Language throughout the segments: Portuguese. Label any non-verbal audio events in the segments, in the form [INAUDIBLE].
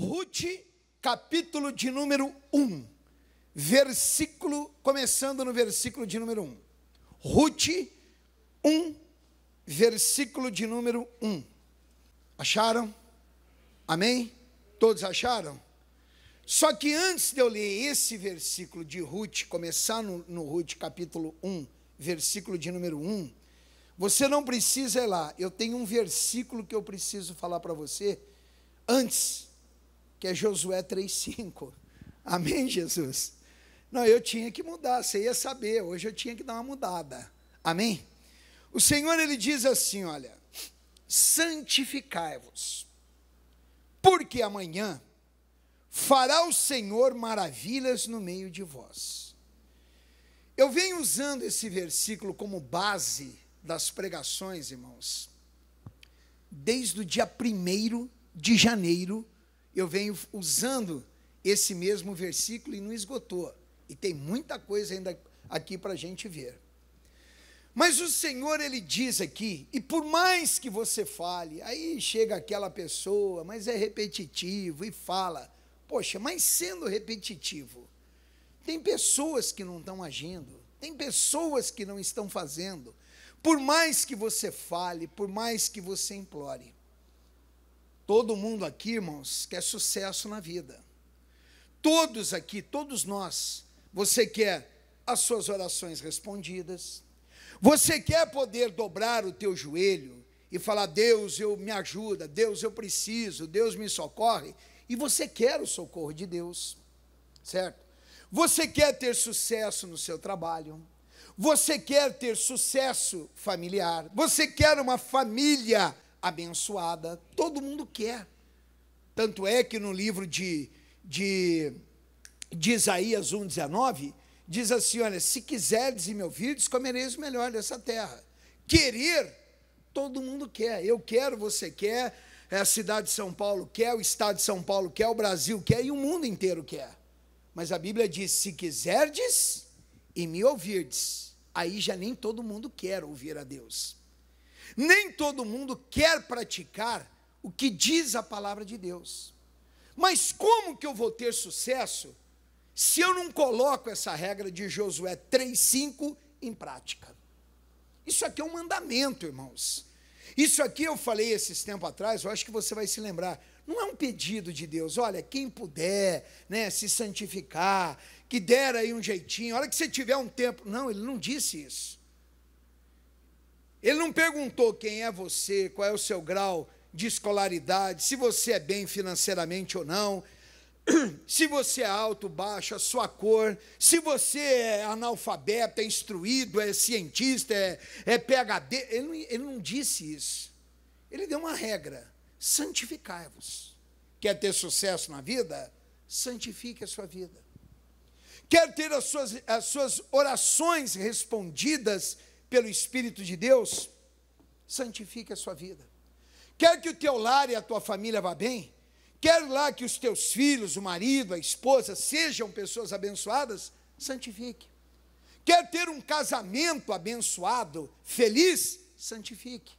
Ruth, capítulo de número 1, versículo, começando no versículo de número 1. Ruth 1, versículo de número 1. Acharam? Amém? Todos acharam? Só que antes de eu ler esse versículo de Ruth, começar no, no Ruth capítulo 1, versículo de número 1, você não precisa ir lá. Eu tenho um versículo que eu preciso falar para você antes que é Josué 3,5. [LAUGHS] Amém, Jesus? Não, eu tinha que mudar, você ia saber, hoje eu tinha que dar uma mudada. Amém? O Senhor, ele diz assim: olha, santificai-vos, porque amanhã fará o Senhor maravilhas no meio de vós. Eu venho usando esse versículo como base das pregações, irmãos, desde o dia 1 de janeiro eu venho usando esse mesmo versículo e não esgotou. E tem muita coisa ainda aqui para a gente ver. Mas o Senhor, ele diz aqui, e por mais que você fale, aí chega aquela pessoa, mas é repetitivo e fala. Poxa, mas sendo repetitivo, tem pessoas que não estão agindo, tem pessoas que não estão fazendo. Por mais que você fale, por mais que você implore. Todo mundo aqui, irmãos, quer é sucesso na vida. Todos aqui, todos nós, você quer as suas orações respondidas. Você quer poder dobrar o teu joelho e falar: "Deus, eu me ajuda, Deus, eu preciso, Deus me socorre", e você quer o socorro de Deus. Certo? Você quer ter sucesso no seu trabalho. Você quer ter sucesso familiar. Você quer uma família abençoada. Todo mundo quer. Tanto é que no livro de, de, de Isaías 1,19, diz assim: Olha, se quiseres e me ouvires, comereis o melhor dessa terra. Querer, todo mundo quer. Eu quero, você quer, é a cidade de São Paulo quer, o estado de São Paulo quer, o Brasil quer e o mundo inteiro quer. Mas a Bíblia diz: se quiserdes e me ouvirdes, aí já nem todo mundo quer ouvir a Deus. Nem todo mundo quer praticar o que diz a palavra de Deus. Mas como que eu vou ter sucesso se eu não coloco essa regra de Josué 3:5 em prática? Isso aqui é um mandamento, irmãos. Isso aqui eu falei esses tempo atrás, eu acho que você vai se lembrar. Não é um pedido de Deus, olha, quem puder, né, se santificar, que der aí um jeitinho, a hora que você tiver um tempo. Não, ele não disse isso. Ele não perguntou quem é você, qual é o seu grau de escolaridade, se você é bem financeiramente ou não, [CLEARS THROAT] se você é alto, baixo, a sua cor, se você é analfabeto, é instruído, é cientista, é, é PHD. Ele não, ele não disse isso. Ele deu uma regra: santificai-vos. Quer ter sucesso na vida? Santifique a sua vida. Quer ter as suas, as suas orações respondidas? pelo Espírito de Deus, santifique a sua vida. Quer que o teu lar e a tua família vá bem? Quer lá que os teus filhos, o marido, a esposa sejam pessoas abençoadas? Santifique. Quer ter um casamento abençoado, feliz? Santifique.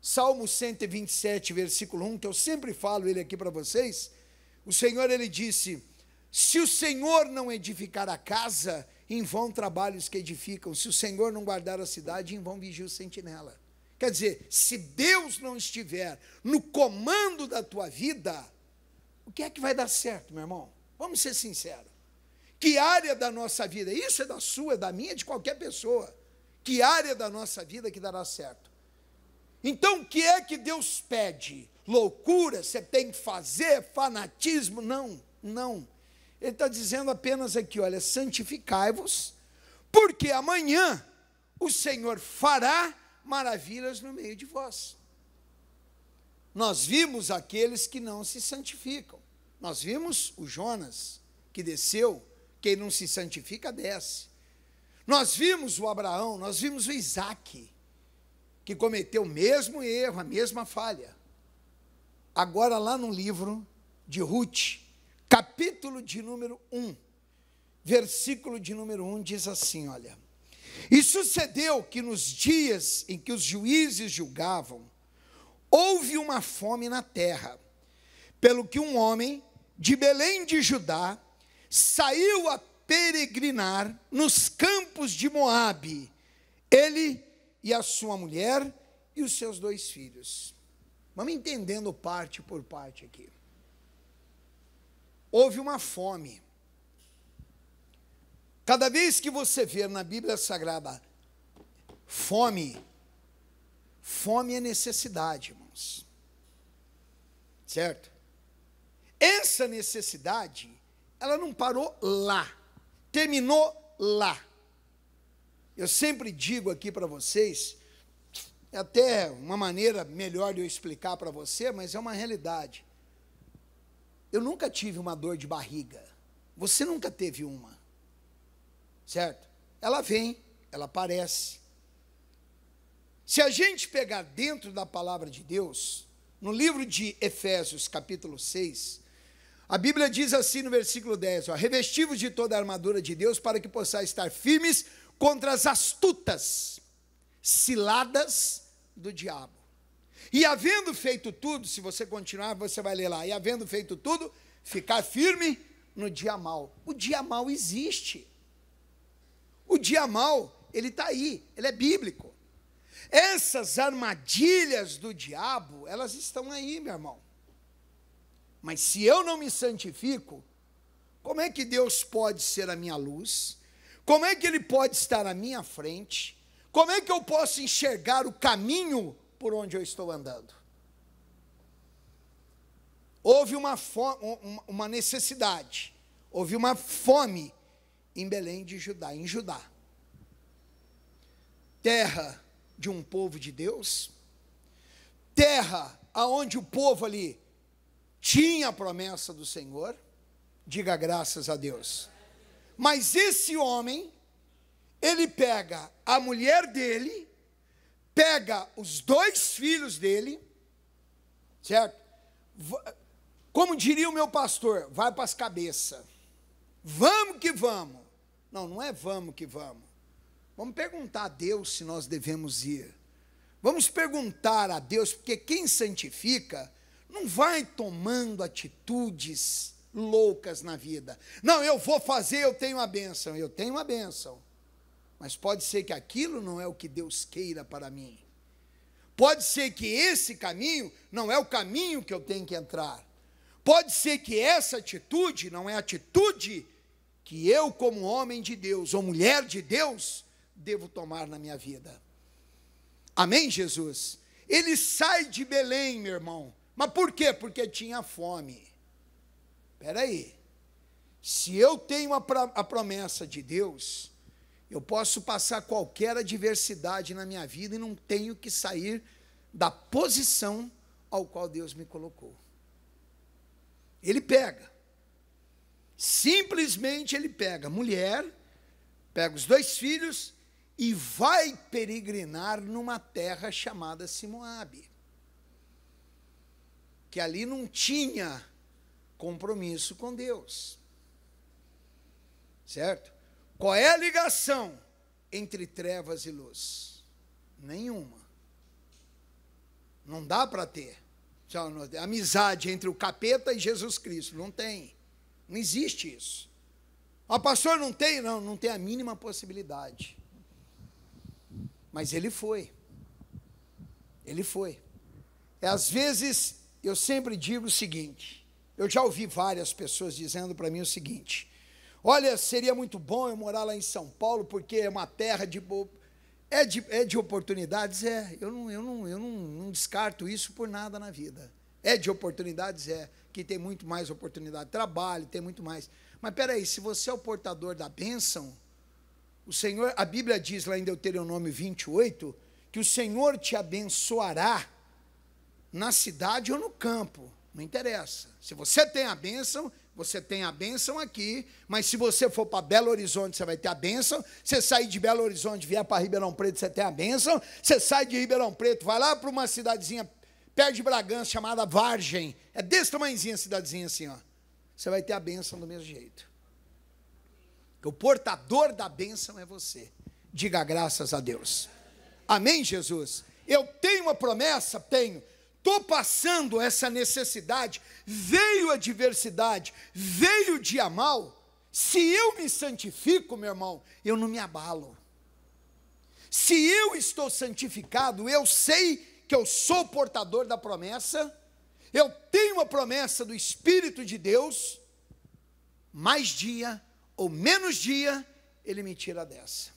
Salmo 127, versículo 1, que eu sempre falo ele aqui para vocês. O Senhor ele disse: Se o Senhor não edificar a casa, em vão trabalhos que edificam. Se o Senhor não guardar a cidade, em vão vigia o sentinela. Quer dizer, se Deus não estiver no comando da tua vida, o que é que vai dar certo, meu irmão? Vamos ser sinceros. Que área da nossa vida, isso é da sua, é da minha, é de qualquer pessoa. Que área da nossa vida que dará certo? Então, o que é que Deus pede? Loucura, você tem que fazer, fanatismo? Não, não. Ele está dizendo apenas aqui: olha, santificai-vos, porque amanhã o Senhor fará maravilhas no meio de vós. Nós vimos aqueles que não se santificam. Nós vimos o Jonas, que desceu, quem não se santifica desce. Nós vimos o Abraão, nós vimos o Isaac, que cometeu o mesmo erro, a mesma falha. Agora, lá no livro de Ruth, capítulo de número 1, versículo de número 1 diz assim: Olha. E sucedeu que nos dias em que os juízes julgavam, houve uma fome na terra, pelo que um homem de Belém de Judá saiu a peregrinar nos campos de Moabe, ele e a sua mulher e os seus dois filhos. Vamos entendendo parte por parte aqui houve uma fome. Cada vez que você vê na Bíblia Sagrada fome, fome é necessidade, irmãos. Certo? Essa necessidade, ela não parou lá, terminou lá. Eu sempre digo aqui para vocês, é até uma maneira melhor de eu explicar para você, mas é uma realidade. Eu nunca tive uma dor de barriga. Você nunca teve uma. Certo? Ela vem, ela aparece. Se a gente pegar dentro da palavra de Deus, no livro de Efésios, capítulo 6, a Bíblia diz assim no versículo 10: Revestivos de toda a armadura de Deus para que possais estar firmes contra as astutas ciladas do diabo. E havendo feito tudo, se você continuar, você vai ler lá. E havendo feito tudo, ficar firme no dia mal. O dia mal existe. O dia mal, ele está aí, ele é bíblico. Essas armadilhas do diabo, elas estão aí, meu irmão. Mas se eu não me santifico, como é que Deus pode ser a minha luz? Como é que Ele pode estar à minha frente? Como é que eu posso enxergar o caminho por onde eu estou andando. Houve uma, fome, uma necessidade, houve uma fome em Belém de Judá, em Judá. Terra de um povo de Deus, terra aonde o povo ali tinha a promessa do Senhor, diga graças a Deus. Mas esse homem, ele pega a mulher dele, pega os dois filhos dele, certo? Como diria o meu pastor, vai para as cabeças. Vamos que vamos. Não, não é vamos que vamos. Vamos perguntar a Deus se nós devemos ir. Vamos perguntar a Deus, porque quem santifica não vai tomando atitudes loucas na vida. Não, eu vou fazer, eu tenho a bênção, eu tenho a bênção. Mas pode ser que aquilo não é o que Deus queira para mim. Pode ser que esse caminho não é o caminho que eu tenho que entrar. Pode ser que essa atitude não é a atitude que eu, como homem de Deus ou mulher de Deus, devo tomar na minha vida. Amém, Jesus? Ele sai de Belém, meu irmão. Mas por quê? Porque tinha fome. Espera aí. Se eu tenho a, a promessa de Deus, eu posso passar qualquer adversidade na minha vida e não tenho que sair da posição ao qual Deus me colocou. Ele pega. Simplesmente ele pega a mulher, pega os dois filhos e vai peregrinar numa terra chamada Simoabe. Que ali não tinha compromisso com Deus. Certo? Qual é a ligação entre trevas e luz? Nenhuma. Não dá para ter. É amizade entre o capeta e Jesus Cristo. Não tem. Não existe isso. Ah, pastor, não tem? Não, não tem a mínima possibilidade. Mas ele foi. Ele foi. É, às vezes, eu sempre digo o seguinte: eu já ouvi várias pessoas dizendo para mim o seguinte, Olha, seria muito bom eu morar lá em São Paulo, porque é uma terra de. É de, é de oportunidades? É. Eu, não, eu, não, eu não, não descarto isso por nada na vida. É de oportunidades? É. Que tem muito mais oportunidade de trabalho, tem muito mais. Mas peraí, se você é o portador da bênção, o Senhor, a Bíblia diz lá em Deuteronômio 28, que o Senhor te abençoará na cidade ou no campo, não interessa. Se você tem a bênção, você tem a bênção aqui, mas se você for para Belo Horizonte, você vai ter a bênção. Você sair de Belo Horizonte, vier para Ribeirão Preto, você tem a bênção. Você sai de Ribeirão Preto, vai lá para uma cidadezinha perto de Bragança, chamada Vargem. É desse tamanhozinho a cidadezinha assim, ó. Você vai ter a bênção do mesmo jeito. O portador da bênção é você. Diga graças a Deus. Amém, Jesus? Eu tenho uma promessa? Tenho. Estou passando essa necessidade, veio a adversidade, veio o dia mal. Se eu me santifico, meu irmão, eu não me abalo. Se eu estou santificado, eu sei que eu sou portador da promessa, eu tenho a promessa do Espírito de Deus, mais dia ou menos dia, ele me tira dessa.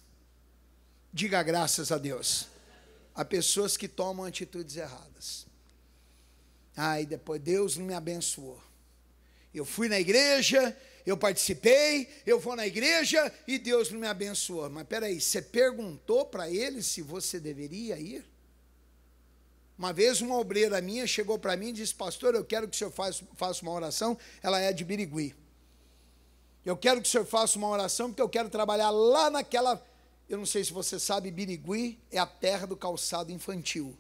Diga graças a Deus. Há pessoas que tomam atitudes erradas. Aí depois Deus não me abençoou. Eu fui na igreja, eu participei, eu vou na igreja e Deus não me abençoou. Mas peraí, você perguntou para ele se você deveria ir? Uma vez uma obreira minha chegou para mim e disse, pastor, eu quero que o senhor faça, faça uma oração, ela é de Birigui. Eu quero que o senhor faça uma oração, porque eu quero trabalhar lá naquela. Eu não sei se você sabe, Birigui é a terra do calçado infantil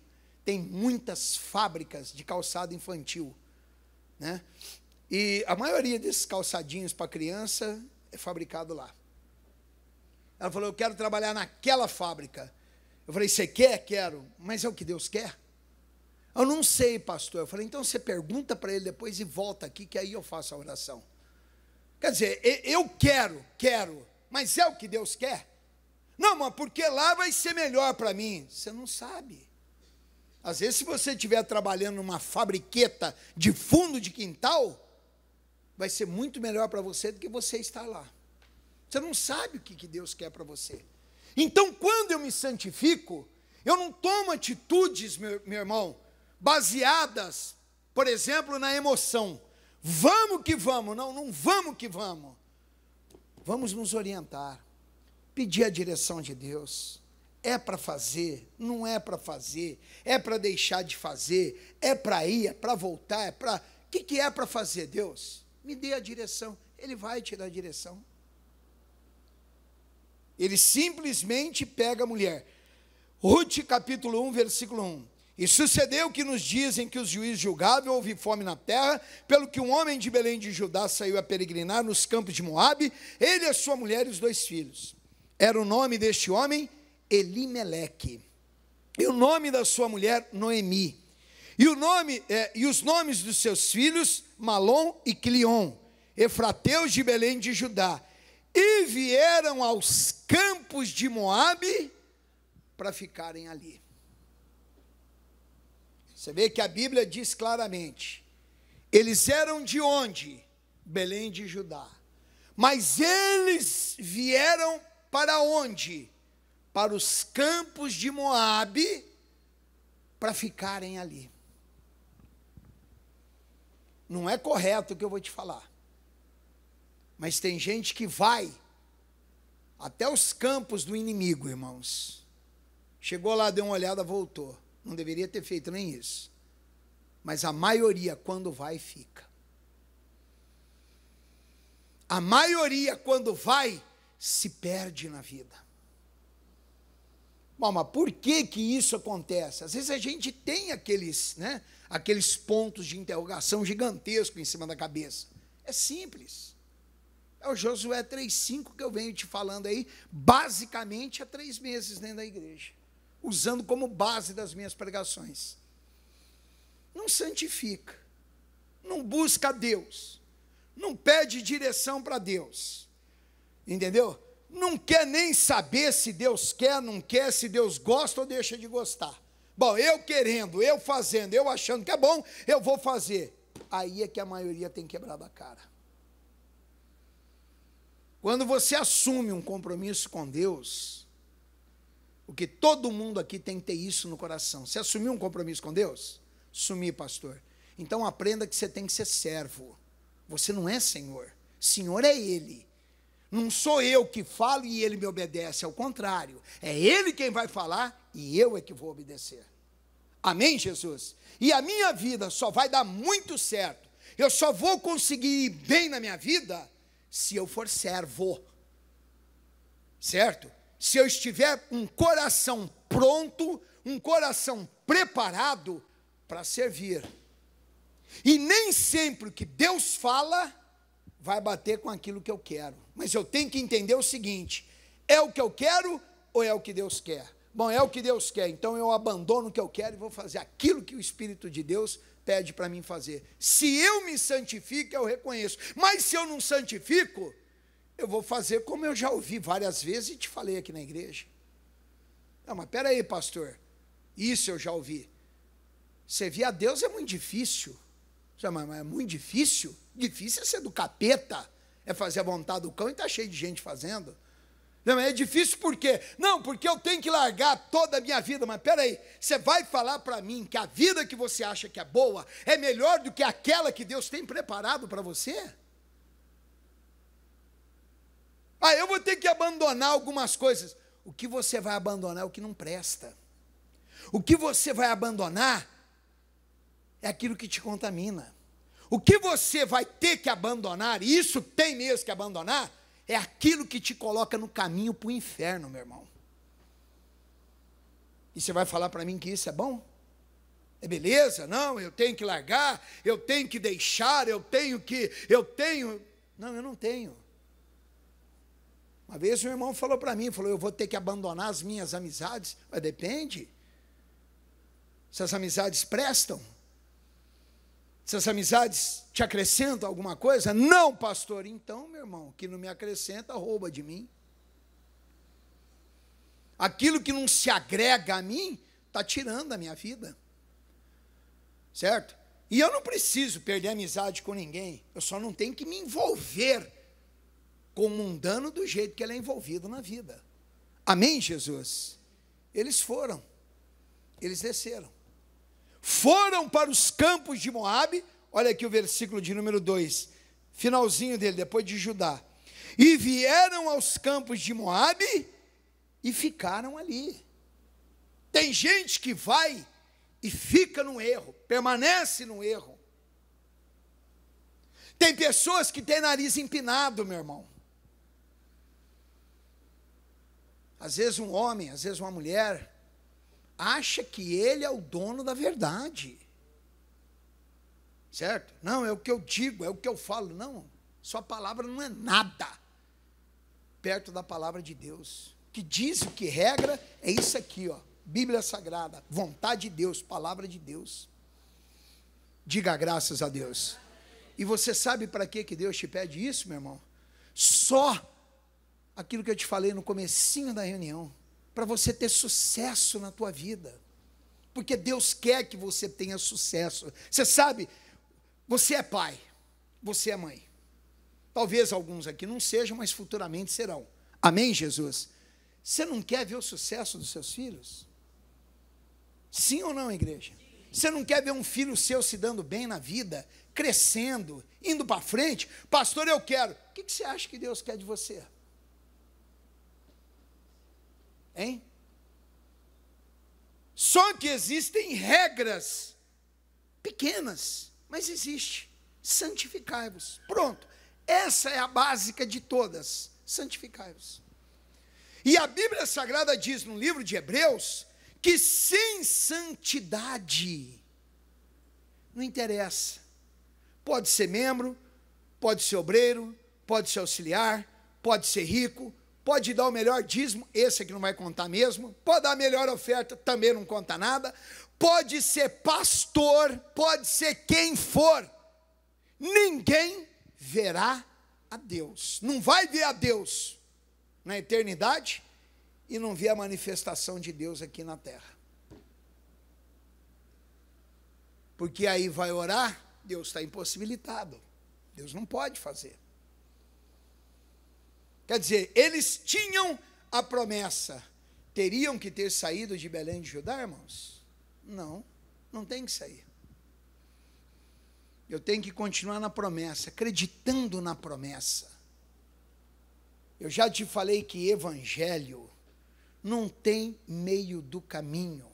tem muitas fábricas de calçado infantil. Né? E a maioria desses calçadinhos para criança é fabricado lá. Ela falou: Eu quero trabalhar naquela fábrica. Eu falei: Você quer? Quero. Mas é o que Deus quer? Eu não sei, pastor. Eu falei: Então você pergunta para ele depois e volta aqui, que aí eu faço a oração. Quer dizer, eu quero, quero, mas é o que Deus quer? Não, mas porque lá vai ser melhor para mim. Você não sabe. Às vezes, se você estiver trabalhando numa fabriqueta de fundo de quintal, vai ser muito melhor para você do que você estar lá. Você não sabe o que, Deus quer para você. Então, quando eu me santifico, eu não tomo atitudes, meu, meu irmão, baseadas, por exemplo, na emoção. Vamos que vamos, não, não vamos que vamos. Vamos nos orientar, pedir a direção de Deus. É para fazer, não é para fazer, é para deixar de fazer, é para ir, é para voltar, é para. O que, que é para fazer, Deus? Me dê a direção. Ele vai te dar a direção. Ele simplesmente pega a mulher. Ruth capítulo 1, versículo 1. E sucedeu que nos dizem que os juízes julgavam, houve fome na terra, pelo que um homem de Belém de Judá saiu a peregrinar nos campos de Moabe, ele, a sua mulher e os dois filhos. Era o nome deste homem Elimeleque. E o nome da sua mulher, Noemi. E, o nome, é, e os nomes dos seus filhos, Malom e Cleon Efrateus de Belém de Judá. E vieram aos campos de Moabe para ficarem ali. Você vê que a Bíblia diz claramente: eles eram de onde? Belém de Judá. Mas eles vieram para onde? para os campos de Moabe para ficarem ali. Não é correto o que eu vou te falar. Mas tem gente que vai até os campos do inimigo, irmãos. Chegou lá, deu uma olhada, voltou. Não deveria ter feito nem isso. Mas a maioria, quando vai, fica. A maioria, quando vai, se perde na vida. Bom, mas por que que isso acontece? Às vezes a gente tem aqueles, né, aqueles pontos de interrogação gigantesco em cima da cabeça. É simples. É o Josué 3,5 que eu venho te falando aí, basicamente há três meses dentro da igreja, usando como base das minhas pregações. Não santifica, não busca Deus, não pede direção para Deus, entendeu? não quer nem saber se Deus quer, não quer, se Deus gosta ou deixa de gostar. Bom, eu querendo, eu fazendo, eu achando que é bom, eu vou fazer. Aí é que a maioria tem quebrado a cara. Quando você assume um compromisso com Deus, o que todo mundo aqui tem que ter isso no coração. Você assumiu um compromisso com Deus? Sumi, pastor. Então aprenda que você tem que ser servo. Você não é senhor. Senhor é ele. Não sou eu que falo e ele me obedece, ao contrário. É ele quem vai falar e eu é que vou obedecer. Amém, Jesus? E a minha vida só vai dar muito certo. Eu só vou conseguir ir bem na minha vida se eu for servo. Certo? Se eu estiver um coração pronto, um coração preparado para servir. E nem sempre o que Deus fala vai bater com aquilo que eu quero. Mas eu tenho que entender o seguinte: é o que eu quero ou é o que Deus quer? Bom, é o que Deus quer, então eu abandono o que eu quero e vou fazer aquilo que o Espírito de Deus pede para mim fazer. Se eu me santifico, eu reconheço. Mas se eu não santifico, eu vou fazer como eu já ouvi várias vezes e te falei aqui na igreja. Não, mas peraí, pastor. Isso eu já ouvi. Servir a Deus é muito difícil. Mas é muito difícil? Difícil é ser do capeta, é fazer a vontade do cão e está cheio de gente fazendo. Não, é difícil por quê? Não, porque eu tenho que largar toda a minha vida. Mas peraí, você vai falar para mim que a vida que você acha que é boa é melhor do que aquela que Deus tem preparado para você? Ah, eu vou ter que abandonar algumas coisas. O que você vai abandonar é o que não presta. O que você vai abandonar é aquilo que te contamina. O que você vai ter que abandonar, e isso tem mesmo que abandonar, é aquilo que te coloca no caminho para o inferno, meu irmão. E você vai falar para mim que isso é bom? É beleza? Não, eu tenho que largar, eu tenho que deixar, eu tenho que, eu tenho. Não, eu não tenho. Uma vez um irmão falou para mim, falou, eu vou ter que abandonar as minhas amizades. Mas depende. Se as amizades prestam. Se as amizades te acrescentam alguma coisa? Não, pastor. Então, meu irmão, que não me acrescenta, rouba de mim. Aquilo que não se agrega a mim, está tirando a minha vida. Certo? E eu não preciso perder amizade com ninguém. Eu só não tenho que me envolver com o mundano do jeito que ele é envolvido na vida. Amém, Jesus? Eles foram. Eles desceram foram para os campos de Moabe, olha aqui o versículo de número 2, finalzinho dele, depois de Judá. E vieram aos campos de Moabe e ficaram ali. Tem gente que vai e fica no erro, permanece no erro. Tem pessoas que têm nariz empinado, meu irmão. Às vezes um homem, às vezes uma mulher, acha que ele é o dono da verdade. Certo? Não, é o que eu digo, é o que eu falo. Não, sua palavra não é nada perto da palavra de Deus. O que diz, o que regra, é isso aqui, ó. Bíblia Sagrada, vontade de Deus, palavra de Deus. Diga graças a Deus. E você sabe para que que Deus te pede isso, meu irmão? Só aquilo que eu te falei no comecinho da reunião para você ter sucesso na tua vida. Porque Deus quer que você tenha sucesso. Você sabe, você é pai, você é mãe. Talvez alguns aqui não sejam, mas futuramente serão. Amém, Jesus? Você não quer ver o sucesso dos seus filhos? Sim ou não, igreja? Você não quer ver um filho seu se dando bem na vida, crescendo, indo para frente? Pastor, eu quero. O que você acha que Deus quer de você? Hein? Só que existem regras pequenas, mas existe. Santificai-vos. Pronto. Essa é a básica de todas. Santificai-vos. E a Bíblia Sagrada diz no livro de Hebreus que sem santidade não interessa. Pode ser membro, pode ser obreiro, pode ser auxiliar, pode ser rico, Pode dar o melhor dízimo, esse aqui não vai contar mesmo. Pode dar a melhor oferta, também não conta nada. Pode ser pastor, pode ser quem for. Ninguém verá a Deus. Não vai ver a Deus na eternidade e não ver a manifestação de Deus aqui na terra. Porque aí vai orar, Deus está impossibilitado. Deus não pode fazer. Quer dizer, eles tinham a promessa. Teriam que ter saído de Belém de Judá, irmãos? Não, não tem que sair. Eu tenho que continuar na promessa, acreditando na promessa. Eu já te falei que evangelho não tem meio do caminho.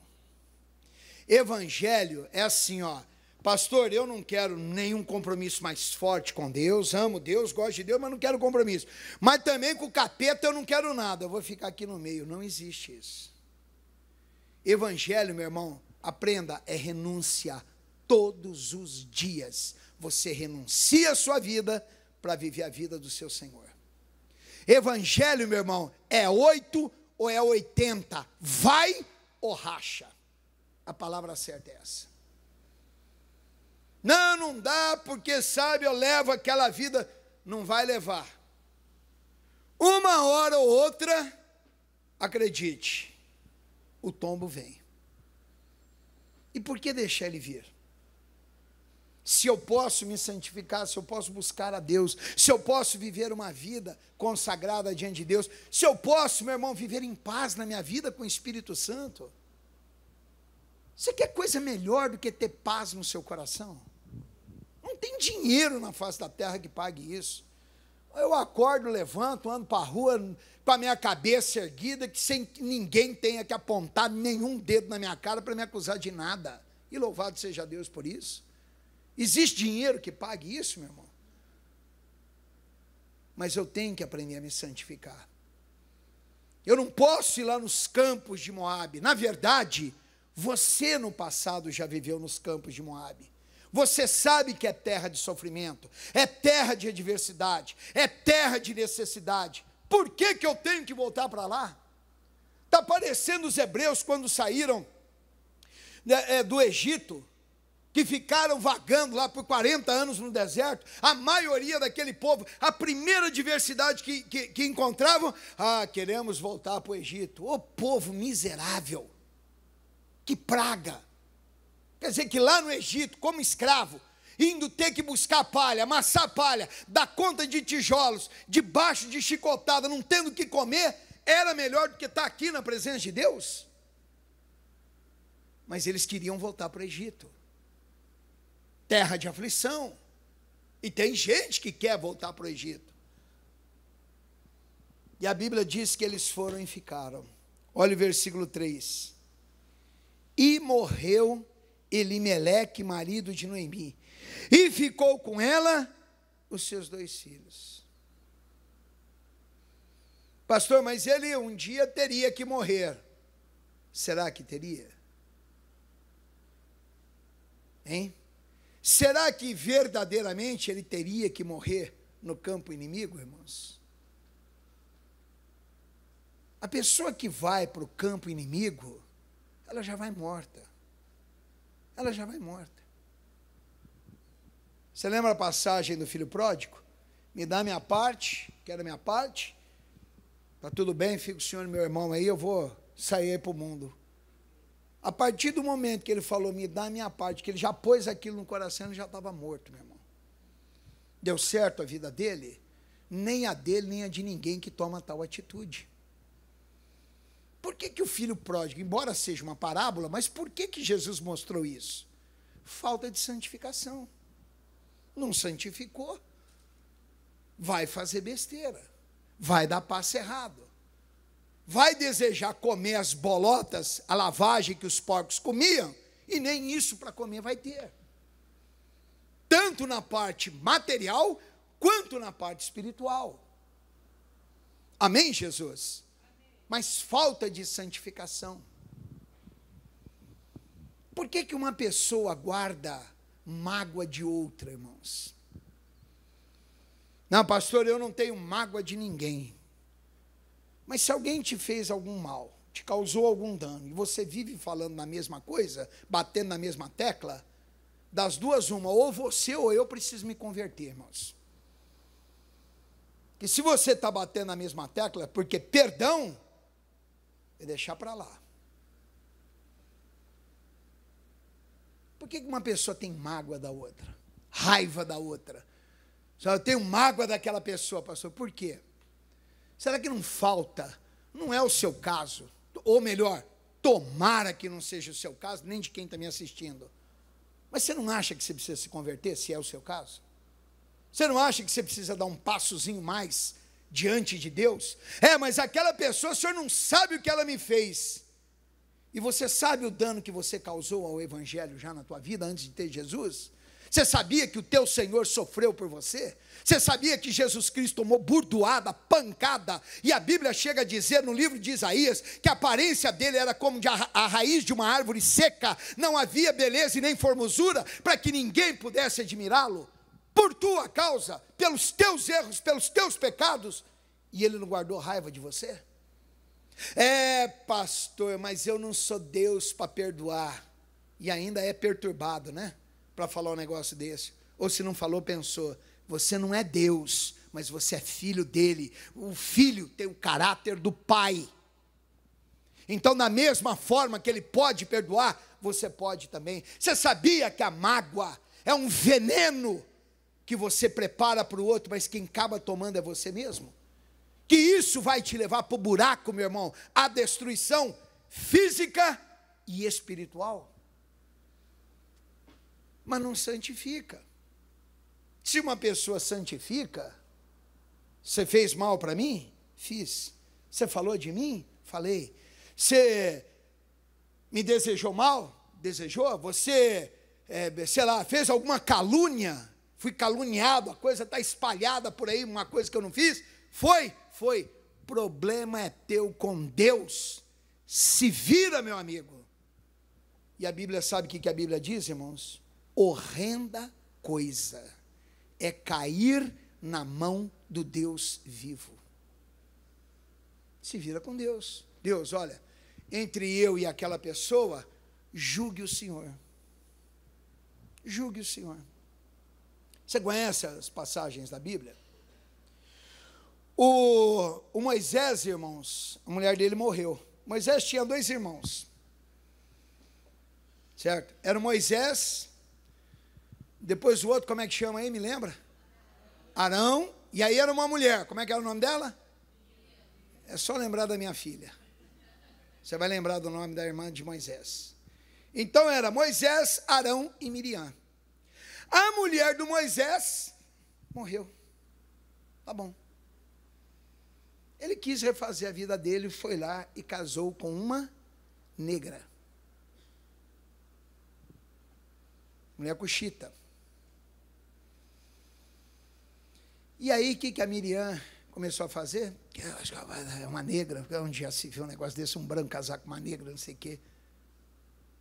Evangelho é assim, ó, Pastor, eu não quero nenhum compromisso mais forte com Deus, amo Deus, gosto de Deus, mas não quero compromisso. Mas também com o capeta eu não quero nada, eu vou ficar aqui no meio. Não existe isso. Evangelho, meu irmão, aprenda, é renúncia todos os dias. Você renuncia a sua vida para viver a vida do seu Senhor. Evangelho, meu irmão, é oito ou é oitenta? Vai ou racha? A palavra certa é essa. Não, não dá, porque sabe, eu levo aquela vida. Não vai levar. Uma hora ou outra, acredite, o tombo vem. E por que deixar ele vir? Se eu posso me santificar, se eu posso buscar a Deus, se eu posso viver uma vida consagrada diante de Deus, se eu posso, meu irmão, viver em paz na minha vida com o Espírito Santo, você quer coisa melhor do que ter paz no seu coração? tem dinheiro na face da terra que pague isso. Eu acordo, levanto, ando para a rua com a minha cabeça erguida, que sem que ninguém tenha que apontar nenhum dedo na minha cara para me acusar de nada. E louvado seja Deus por isso. Existe dinheiro que pague isso, meu irmão? Mas eu tenho que aprender a me santificar. Eu não posso ir lá nos campos de Moab. Na verdade, você no passado já viveu nos campos de Moab. Você sabe que é terra de sofrimento, é terra de adversidade, é terra de necessidade. Por que, que eu tenho que voltar para lá? Está parecendo os hebreus quando saíram né, é, do Egito, que ficaram vagando lá por 40 anos no deserto, a maioria daquele povo, a primeira diversidade que, que, que encontravam, ah, queremos voltar para o Egito. O povo miserável, que praga. Quer dizer que lá no Egito, como escravo, indo ter que buscar palha, amassar palha, dar conta de tijolos, debaixo de chicotada, não tendo o que comer, era melhor do que estar tá aqui na presença de Deus? Mas eles queriam voltar para o Egito terra de aflição. E tem gente que quer voltar para o Egito. E a Bíblia diz que eles foram e ficaram. Olha o versículo 3. E morreu Elimeleque, marido de Noemi. E ficou com ela os seus dois filhos. Pastor, mas ele um dia teria que morrer. Será que teria? Hein? Será que verdadeiramente ele teria que morrer no campo inimigo, irmãos? A pessoa que vai para o campo inimigo, ela já vai morta ela já vai morta. Você lembra a passagem do filho pródigo? Me dá minha parte, quero minha parte. Está tudo bem, fica o senhor meu irmão aí, eu vou sair para o mundo. A partir do momento que ele falou, me dá minha parte, que ele já pôs aquilo no coração, ele já estava morto, meu irmão. Deu certo a vida dele? Nem a dele, nem a de ninguém que toma tal atitude. Por que, que o filho pródigo, embora seja uma parábola, mas por que, que Jesus mostrou isso? Falta de santificação. Não santificou. Vai fazer besteira. Vai dar passo errado. Vai desejar comer as bolotas, a lavagem que os porcos comiam, e nem isso para comer vai ter. Tanto na parte material, quanto na parte espiritual. Amém, Jesus? mas falta de santificação. Por que, que uma pessoa guarda mágoa de outra, irmãos? Não, pastor, eu não tenho mágoa de ninguém. Mas se alguém te fez algum mal, te causou algum dano, e você vive falando na mesma coisa, batendo na mesma tecla, das duas, uma, ou você ou eu preciso me converter, irmãos. Que se você está batendo na mesma tecla, porque perdão e deixar para lá. Por que uma pessoa tem mágoa da outra? Raiva da outra? Eu tenho mágoa daquela pessoa, pastor. Por quê? Será que não falta? Não é o seu caso. Ou melhor, tomara que não seja o seu caso, nem de quem está me assistindo. Mas você não acha que você precisa se converter, se é o seu caso? Você não acha que você precisa dar um passozinho mais diante de Deus. É, mas aquela pessoa, o senhor não sabe o que ela me fez. E você sabe o dano que você causou ao Evangelho já na tua vida antes de ter Jesus? Você sabia que o teu Senhor sofreu por você? Você sabia que Jesus Cristo tomou burdoada, pancada? E a Bíblia chega a dizer no livro de Isaías que a aparência dele era como de a, a raiz de uma árvore seca, não havia beleza e nem formosura para que ninguém pudesse admirá-lo por tua causa, pelos teus erros, pelos teus pecados, e ele não guardou raiva de você? É, pastor, mas eu não sou Deus para perdoar. E ainda é perturbado, né? Para falar um negócio desse. Ou se não falou, pensou. Você não é Deus, mas você é filho dele. O filho tem o caráter do pai. Então, da mesma forma que ele pode perdoar, você pode também. Você sabia que a mágoa é um veneno que você prepara para o outro, mas quem acaba tomando é você mesmo. Que isso vai te levar para o buraco, meu irmão, a destruição física e espiritual. Mas não santifica. Se uma pessoa santifica, você fez mal para mim? Fiz. Você falou de mim? Falei. Você me desejou mal? Desejou? Você, é, sei lá, fez alguma calúnia? fui caluniado, a coisa está espalhada por aí, uma coisa que eu não fiz. Foi, foi. Problema é teu com Deus. Se vira, meu amigo. E a Bíblia sabe o que, a Bíblia diz, irmãos? Horrenda coisa é cair na mão do Deus vivo. Se vira com Deus. Deus, olha, entre eu e aquela pessoa, julgue o Senhor. Julgue o Senhor. Você conhece as passagens da Bíblia? O, o Moisés, irmãos, a mulher dele morreu. Moisés tinha dois irmãos. Certo? Era o Moisés, depois o outro, como é que chama aí, me lembra? Arão, e aí era uma mulher. Como é que era o nome dela? É só lembrar da minha filha. Você vai lembrar do nome da irmã de Moisés. Então era Moisés, Arão e Miriam. A mulher do Moisés morreu. Tá bom. Ele quis refazer a vida dele, foi lá e casou com uma negra. Mulher cochita. E aí, o que, que a Miriam começou a fazer? Eu acho que é uma negra, onde dia se viu um negócio desse, um branco casar com uma negra, não sei o quê.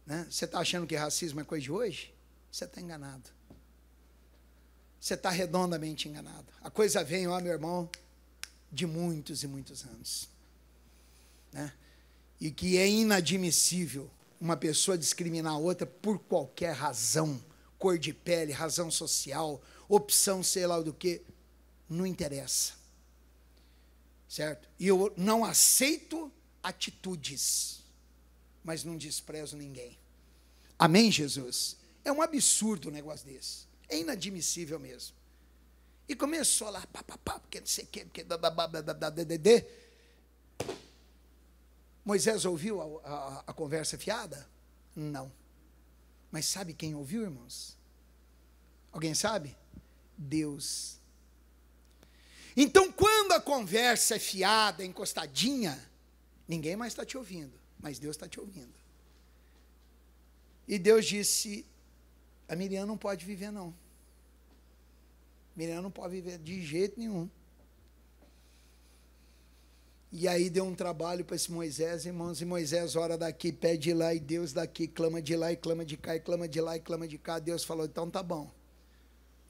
Né? Você está achando que racismo é coisa de hoje? Você está enganado você está redondamente enganado. A coisa vem, ó, meu irmão, de muitos e muitos anos. Né? E que é inadmissível uma pessoa discriminar a outra por qualquer razão, cor de pele, razão social, opção, sei lá do que, não interessa. Certo? E eu não aceito atitudes, mas não desprezo ninguém. Amém, Jesus? É um absurdo um negócio desse. É inadmissível mesmo. E começou lá, pá, pá, pá, porque não sei o quê, porque bababá, Moisés ouviu a, a, a conversa fiada? Não. Mas sabe quem ouviu, irmãos? Alguém sabe? Deus. Então, quando a conversa é fiada, encostadinha, ninguém mais está te ouvindo, mas Deus está te ouvindo. E Deus disse: a Miriam não pode viver, não. Miriam não pode viver de jeito nenhum. E aí deu um trabalho para esse Moisés, irmãos, e Moisés ora daqui, pede lá, e Deus daqui, clama de lá, e clama de cá, e clama de lá, e clama de cá. Deus falou, então tá bom.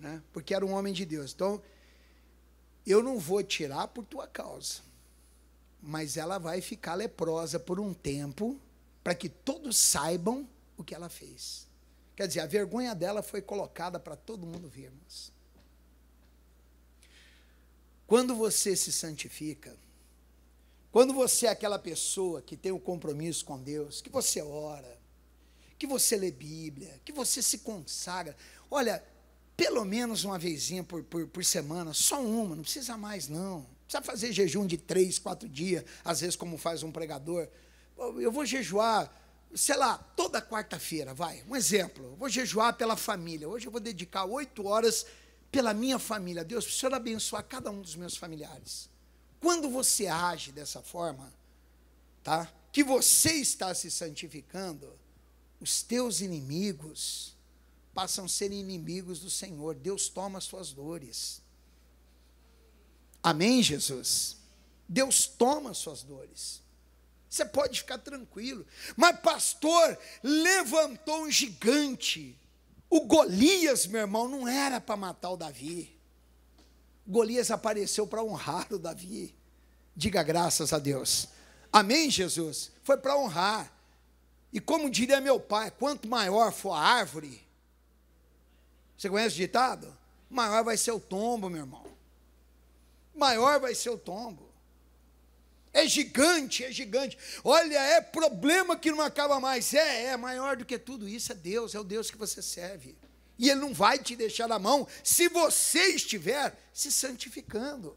Né? Porque era um homem de Deus. Então, eu não vou tirar por tua causa, mas ela vai ficar leprosa por um tempo, para que todos saibam o que ela fez. Quer dizer, a vergonha dela foi colocada para todo mundo ver, irmãos. Quando você se santifica, quando você é aquela pessoa que tem o um compromisso com Deus, que você ora, que você lê Bíblia, que você se consagra, olha, pelo menos uma vezinha por, por, por semana, só uma, não precisa mais não. Não precisa fazer jejum de três, quatro dias, às vezes como faz um pregador. Eu vou jejuar sei lá, toda quarta-feira, vai, um exemplo, vou jejuar pela família, hoje eu vou dedicar oito horas pela minha família. Deus, o Senhor abençoar cada um dos meus familiares. Quando você age dessa forma, tá? Que você está se santificando, os teus inimigos passam a ser inimigos do Senhor. Deus toma as suas dores. Amém, Jesus? Deus toma as suas dores. Você pode ficar tranquilo. Mas, pastor, levantou um gigante. O Golias, meu irmão, não era para matar o Davi. Golias apareceu para honrar o Davi. Diga graças a Deus. Amém, Jesus? Foi para honrar. E como diria meu pai, quanto maior for a árvore, você conhece o ditado? Maior vai ser o tombo, meu irmão. Maior vai ser o tombo. É gigante, é gigante. Olha, é problema que não acaba mais. É, é maior do que tudo isso. É Deus, é o Deus que você serve. E Ele não vai te deixar na mão se você estiver se santificando.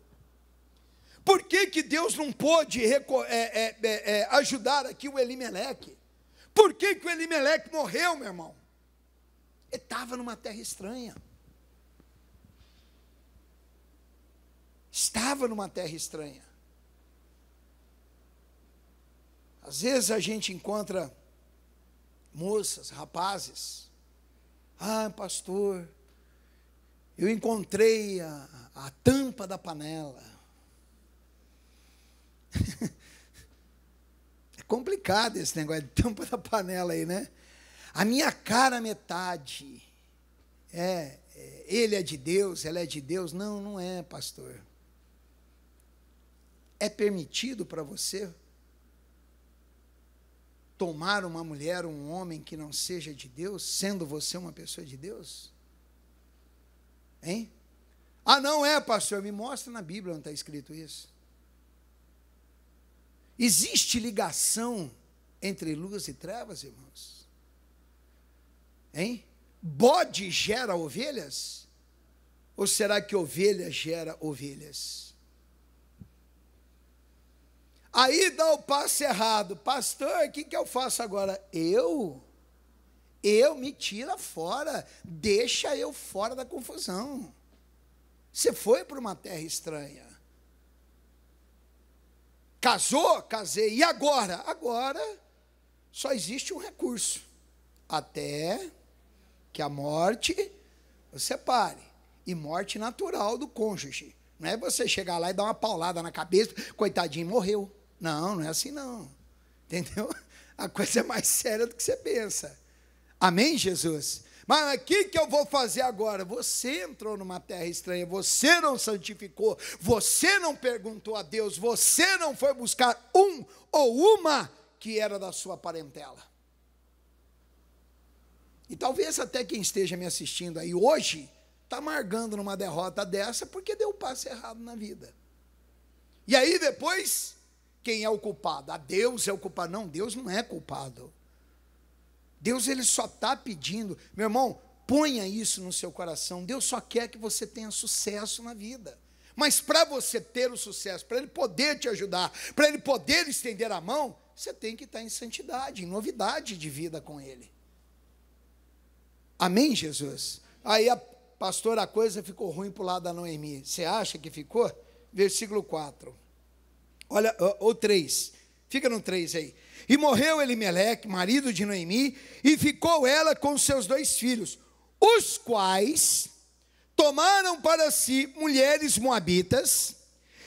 Por que, que Deus não pôde é, é, é, é, ajudar aqui o Elimeleque? Por que, que o Elimeleque morreu, meu irmão? Ele estava numa terra estranha. Estava numa terra estranha. Às vezes a gente encontra moças, rapazes. Ah, pastor, eu encontrei a, a tampa da panela. [LAUGHS] é complicado esse negócio de tampa da panela aí, né? A minha cara metade. É, é, ele é de Deus, ela é de Deus. Não, não é, pastor. É permitido para você tomar uma mulher, um homem que não seja de Deus, sendo você uma pessoa de Deus? Hein? Ah, não é, pastor, me mostra na Bíblia onde está escrito isso. Existe ligação entre luz e trevas, irmãos? Hein? Bode gera ovelhas? Ou será que ovelha gera ovelhas? Aí dá o passo errado. Pastor, o que, que eu faço agora? Eu? Eu me tira fora. Deixa eu fora da confusão. Você foi para uma terra estranha. Casou? Casei. E agora? Agora só existe um recurso. Até que a morte separe. E morte natural do cônjuge. Não é você chegar lá e dar uma paulada na cabeça, coitadinho, morreu. Não, não é assim não. Entendeu? A coisa é mais séria do que você pensa. Amém, Jesus? Mas o que, que eu vou fazer agora? Você entrou numa terra estranha, você não santificou, você não perguntou a Deus, você não foi buscar um ou uma que era da sua parentela. E talvez até quem esteja me assistindo aí hoje está amargando numa derrota dessa porque deu um passo errado na vida. E aí depois quem é o culpado? A ah, Deus é o culpado? Não, Deus não é culpado. Deus ele só está pedindo, meu irmão, ponha isso no seu coração. Deus só quer que você tenha sucesso na vida. Mas para você ter o sucesso, para ele poder te ajudar, para ele poder estender a mão, você tem que estar tá em santidade, em novidade de vida com ele. Amém, Jesus? Aí, a, pastor, a coisa ficou ruim para o lado da Noemi. Você acha que ficou? Versículo 4. Olha, ou três. Fica no três aí. E morreu Elimeleque, marido de Noemi, e ficou ela com seus dois filhos, os quais tomaram para si mulheres moabitas,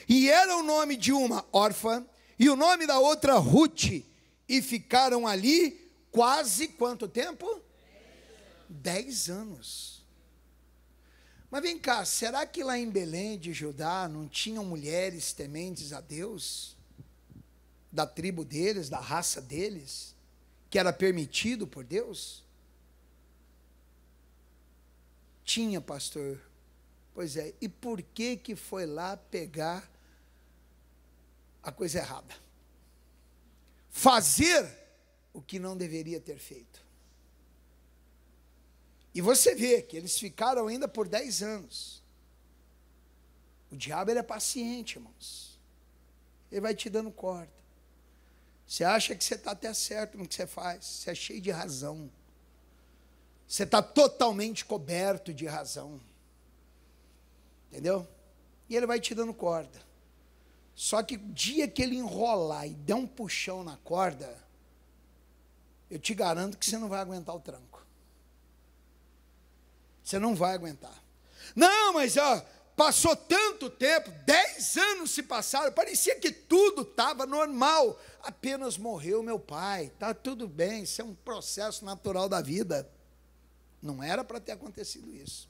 e era o nome de uma órfã, e o nome da outra Ruth, e ficaram ali quase quanto tempo? Dez anos. Mas vem cá, será que lá em Belém de Judá não tinham mulheres tementes a Deus? Da tribo deles, da raça deles? Que era permitido por Deus? Tinha, pastor. Pois é, e por que que foi lá pegar a coisa errada? Fazer o que não deveria ter feito. E você vê que eles ficaram ainda por 10 anos. O diabo ele é paciente, irmãos. Ele vai te dando corda. Você acha que você está até certo no que você faz. Você é cheio de razão. Você está totalmente coberto de razão. Entendeu? E ele vai te dando corda. Só que o dia que ele enrolar e der um puxão na corda, eu te garanto que você não vai aguentar o tranco. Você não vai aguentar. Não, mas ó, passou tanto tempo, dez anos se passaram, parecia que tudo estava normal. Apenas morreu meu pai, tá tudo bem, isso é um processo natural da vida. Não era para ter acontecido isso.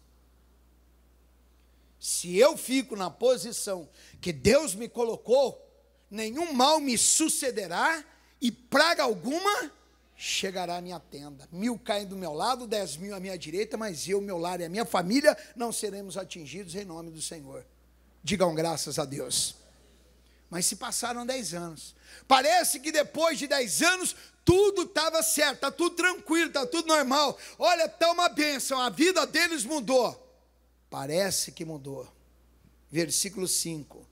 Se eu fico na posição que Deus me colocou, nenhum mal me sucederá e praga alguma chegará à minha tenda. Mil caem do meu lado, dez mil à minha direita, mas eu, meu lar e a minha família não seremos atingidos em nome do Senhor. Digam graças a Deus. Mas se passaram dez anos. Parece que depois de dez anos tudo estava certo, está tudo tranquilo, está tudo normal. Olha, está uma bênção, a vida deles mudou. Parece que mudou. Versículo 5.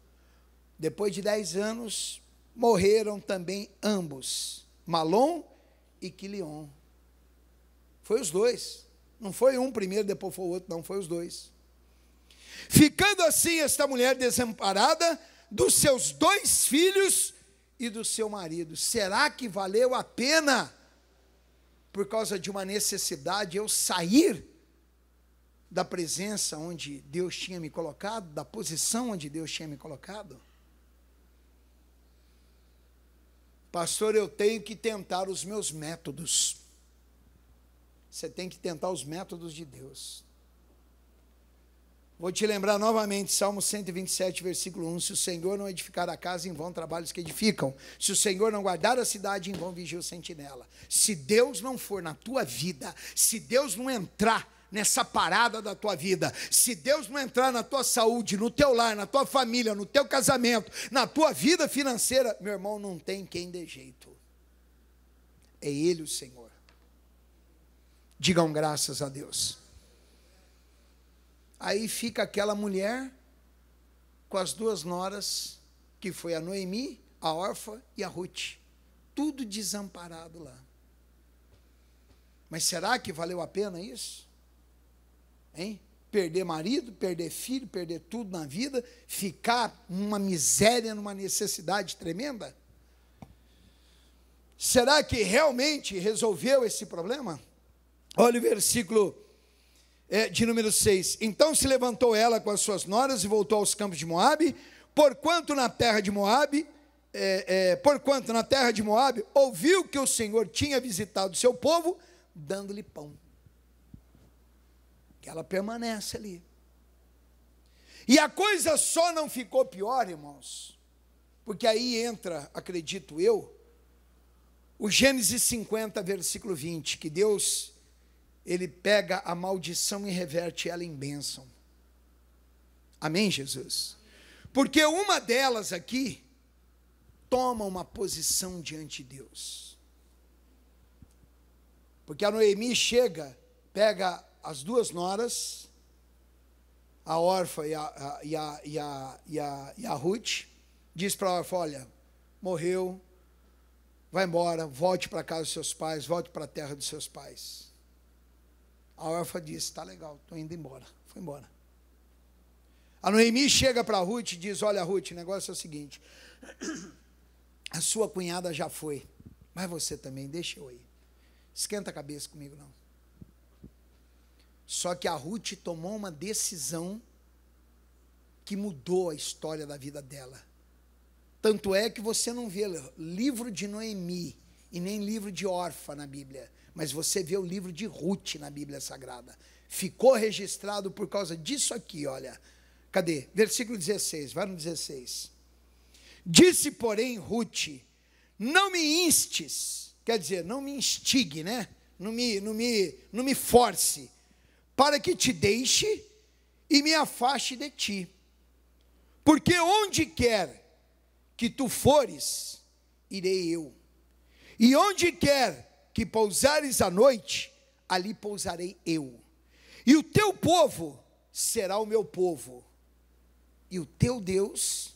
Depois de dez anos, morreram também ambos, Malom e Quilion. Foi os dois. Não foi um primeiro, depois foi o outro, não, foi os dois. Ficando assim esta mulher desamparada dos seus dois filhos e do seu marido. Será que valeu a pena, por causa de uma necessidade, eu sair da presença onde Deus tinha me colocado, da posição onde Deus tinha me colocado? Pastor, eu tenho que tentar os meus métodos. Você tem que tentar os métodos de Deus. Vou te lembrar novamente, Salmo 127, versículo 1. Se o Senhor não edificar a casa, em vão trabalhos que edificam. Se o Senhor não guardar a cidade, em vão vigia o sentinela. Se Deus não for na tua vida, se Deus não entrar nessa parada da tua vida. Se Deus não entrar na tua saúde, no teu lar, na tua família, no teu casamento, na tua vida financeira, meu irmão, não tem quem dê jeito. É Ele o Senhor. Digam graças a Deus. Aí fica aquela mulher com as duas noras, que foi a Noemi, a Orfa e a Ruth. Tudo desamparado lá. Mas será que valeu a pena isso? Hein? Perder marido, perder filho, perder tudo na vida, ficar numa miséria, numa necessidade tremenda? Será que realmente resolveu esse problema? Olha o versículo é, de número 6. Então se levantou ela com as suas noras e voltou aos campos de Moabe, porquanto na terra de Moabe, é, é, porquanto na terra de Moabe, ouviu que o Senhor tinha visitado o seu povo, dando-lhe pão que ela permanece ali. E a coisa só não ficou pior, irmãos, porque aí entra, acredito eu, o Gênesis 50, versículo 20, que Deus ele pega a maldição e reverte ela em bênção. Amém, Jesus? Porque uma delas aqui toma uma posição diante de Deus. Porque a Noemi chega, pega as duas noras, a órfã e a, e a, e a, e a, e a Ruth, diz para a órfã: Olha, morreu, vai embora, volte para casa dos seus pais, volte para a terra dos seus pais. A órfã diz: Tá legal, estou indo embora. Foi embora. A Noemi chega para Ruth e diz: Olha, Ruth, o negócio é o seguinte. [CLEARS THROAT] A sua cunhada já foi, mas você também, deixa eu ir. Esquenta a cabeça comigo, não. Só que a Ruth tomou uma decisão que mudou a história da vida dela. Tanto é que você não vê livro de Noemi e nem livro de Orfa na Bíblia, mas você vê o livro de Ruth na Bíblia Sagrada. Ficou registrado por causa disso aqui, olha. Cadê? Versículo 16, vai no 16. Disse, porém, Ruth: Não me instes, quer dizer, não me instigue, né? Não me, não me, não me force para que te deixe e me afaste de ti. Porque onde quer que tu fores, irei eu. E onde quer que pousares à noite, ali pousarei eu. E o teu povo será o meu povo, e o teu Deus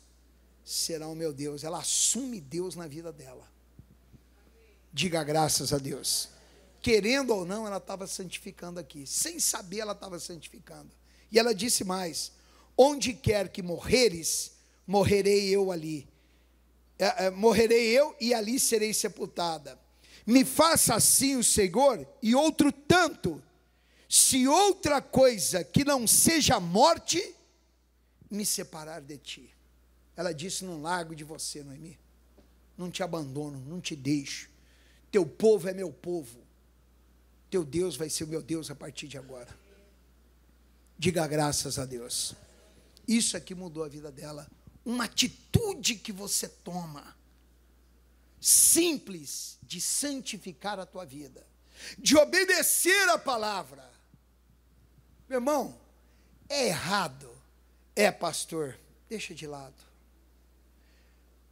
será o meu Deus. Ela assume Deus na vida dela. Diga graças a Deus querendo ou não, ela estava santificando aqui. Sem saber, ela estava santificando. E ela disse mais: Onde quer que morreres, morrerei eu ali. É, é, morrerei eu e ali serei sepultada. Me faça assim o Senhor, e outro tanto, se outra coisa que não seja a morte me separar de ti. Ela disse: Não largo de você, Noemi. Não te abandono, não te deixo. Teu povo é meu povo teu Deus vai ser o meu Deus a partir de agora. Diga graças a Deus. Isso aqui é mudou a vida dela. Uma atitude que você toma, simples, de santificar a tua vida, de obedecer a palavra. Meu irmão, é errado. É, pastor, deixa de lado.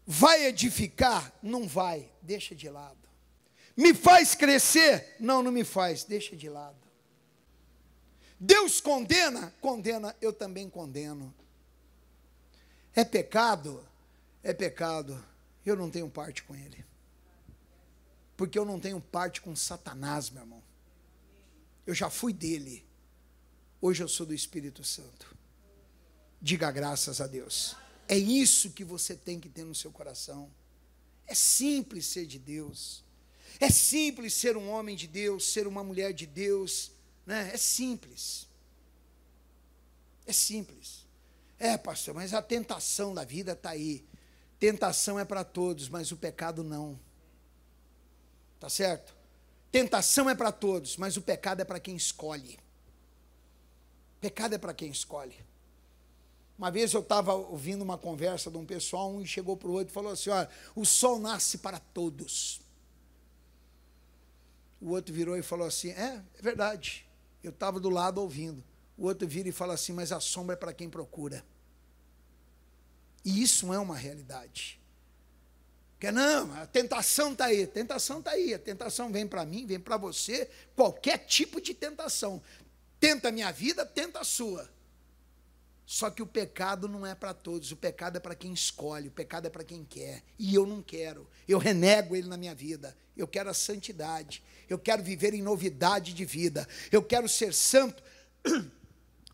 Vai edificar? Não vai, deixa de lado. Me faz crescer? Não, não me faz, deixa de lado. Deus condena? Condena, eu também condeno. É pecado? É pecado. Eu não tenho parte com ele. Porque eu não tenho parte com Satanás, meu irmão. Eu já fui dele. Hoje eu sou do Espírito Santo. Diga graças a Deus. É isso que você tem que ter no seu coração. É simples ser de Deus. É simples ser um homem de Deus, ser uma mulher de Deus, né? É simples. É simples. É, pastor, mas a tentação da vida está aí. Tentação é para todos, mas o pecado não. Tá certo? Tentação é para todos, mas o pecado é para quem escolhe. Pecado é para quem escolhe. Uma vez eu estava ouvindo uma conversa de um pessoal, um chegou para o outro e falou assim: olha, o sol nasce para todos o outro virou e falou assim: É, é verdade. Eu estava do lado ouvindo. O outro vira e fala assim: Mas a sombra é para quem procura. E isso é uma realidade. Porque não, a tentação está aí, a tentação está aí, a tentação vem para mim, vem para você, qualquer tipo de tentação. Tenta a minha vida, tenta a sua. Só que o pecado não é para todos, o pecado é para quem escolhe, o pecado é para quem quer. E eu não quero, eu renego ele na minha vida, eu quero a santidade. Eu quero viver em novidade de vida. Eu quero ser santo. [CLEARS THROAT]